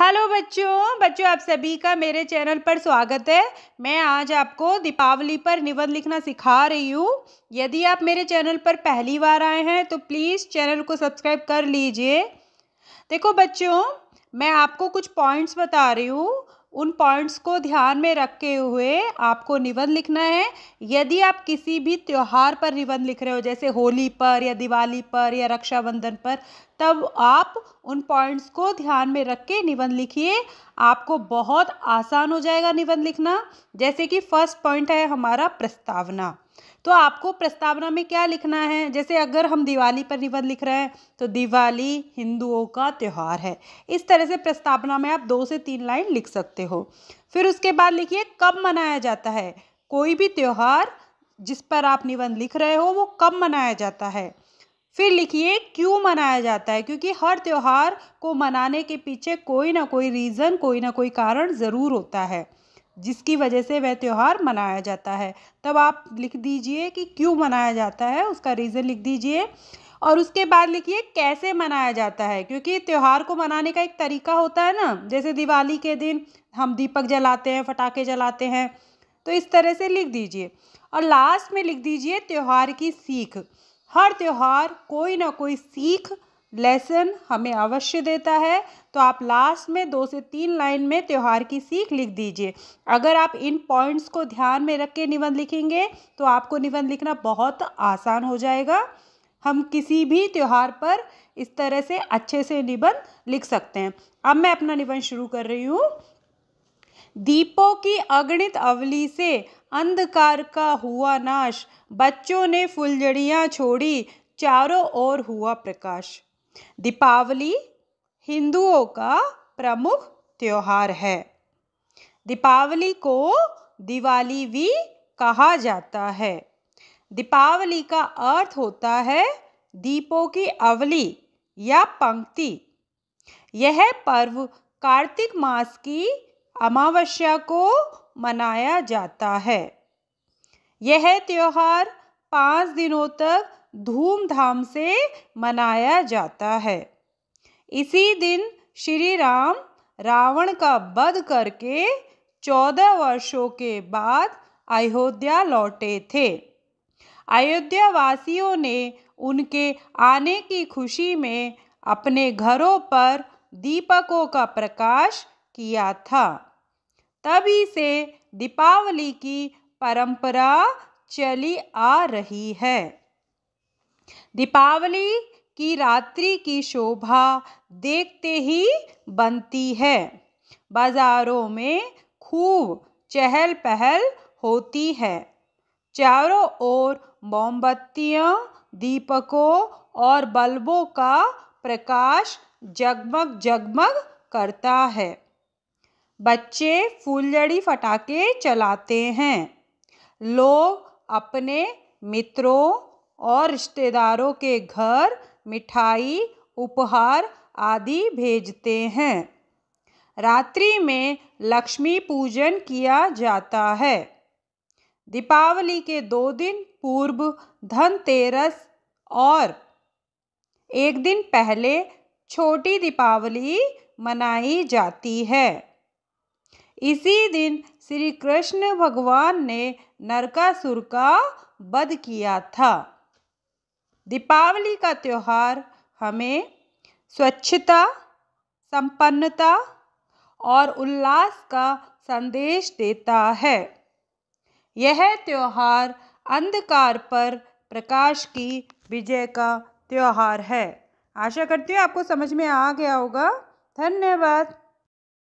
hello बच्चों बच्चों आप सभी का मेरे चैनल पर स्वागत है मैं आज आपको दीपावली पर निबंध लिखना सिखा रही हूँ यदि आप मेरे चैनल पर पहली बार आए हैं तो प्लीज़ चैनल को सब्सक्राइब कर लीजिए देखो बच्चों मैं आपको कुछ पॉइंट्स बता रही हूँ उन पॉइंट्स को ध्यान में रखे हुए आपको निबंध लिखना है यदि आप किसी भी त्यौहार पर निबंध लिख रहे हो जैसे होली पर या दिवाली पर या रक्षाबंधन पर तब आप उन पॉइंट्स को ध्यान में रख के निबंध लिखिए आपको बहुत आसान हो जाएगा निबंध लिखना जैसे कि फर्स्ट पॉइंट है हमारा प्रस्तावना तो आपको प्रस्तावना में क्या लिखना है जैसे अगर हम दिवाली पर निबंध लिख रहे हैं तो दिवाली हिंदुओं का त्यौहार है इस तरह से प्रस्तावना में आप दो से तीन लाइन लिख सकते हो फिर उसके बाद लिखिए कब मनाया जाता है कोई भी त्यौहार जिस पर आप निबंध लिख रहे हो वो कब मनाया जाता है फिर लिखिए क्यों मनाया जाता है क्योंकि हर त्यौहार को मनाने के पीछे कोई ना कोई रीज़न कोई ना कोई कारण ज़रूर होता है जिसकी वजह से वह त्यौहार मनाया जाता है तब आप लिख दीजिए कि क्यों मनाया जाता है उसका रीज़न लिख दीजिए और उसके बाद लिखिए कैसे मनाया जाता है क्योंकि त्यौहार को मनाने का एक तरीका होता है ना जैसे दिवाली के दिन हम दीपक जलाते हैं फटाखे जलाते हैं तो इस तरह से लिख दीजिए और लास्ट में लिख दीजिए त्यौहार की सीख हर त्यौहार कोई ना कोई सीख लेसन हमें अवश्य देता है तो आप लास्ट में दो से तीन लाइन में त्यौहार की सीख लिख दीजिए अगर आप इन पॉइंट्स को ध्यान में रख के निबंध लिखेंगे तो आपको निबंध लिखना बहुत आसान हो जाएगा हम किसी भी त्यौहार पर इस तरह से अच्छे से निबंध लिख सकते हैं अब मैं अपना निबंध शुरू कर रही हूँ दीपों की अगणित अवली से अंधकार का हुआ नाश बच्चों ने फुलझड़ियाँ छोड़ी चारों ओर हुआ प्रकाश दीपावली हिंदुओं का प्रमुख त्यौहार है दीपावली को दिवाली भी कहा जाता है दीपावली का अर्थ होता है दीपों की अवली या पंक्ति यह पर्व कार्तिक मास की अमावस्या को मनाया जाता है यह त्यौहार पाँच दिनों तक धूमधाम से मनाया जाता है इसी दिन श्री राम रावण का वध करके चौदह वर्षों के बाद अयोध्या लौटे थे अयोध्या वासियों ने उनके आने की खुशी में अपने घरों पर दीपकों का प्रकाश किया था तभी से दीपावली की परंपरा चली आ रही है दीपावली की रात्रि की शोभा देखते ही बनती है बाज़ारों में खूब चहल पहल होती है चारों ओर मोमबत्तियाँ दीपकों और बल्बों का प्रकाश जगमग जगमग करता है बच्चे फूलझड़ी फटाके चलाते हैं लोग अपने मित्रों और रिश्तेदारों के घर मिठाई उपहार आदि भेजते हैं रात्रि में लक्ष्मी पूजन किया जाता है दीपावली के दो दिन पूर्व धनतेरस और एक दिन पहले छोटी दीपावली मनाई जाती है इसी दिन श्री कृष्ण भगवान ने नरकासुर का वध किया था दीपावली का त्यौहार हमें स्वच्छता संपन्नता और उल्लास का संदेश देता है यह त्यौहार अंधकार पर प्रकाश की विजय का त्यौहार है आशा करती हूँ आपको समझ में आ गया होगा धन्यवाद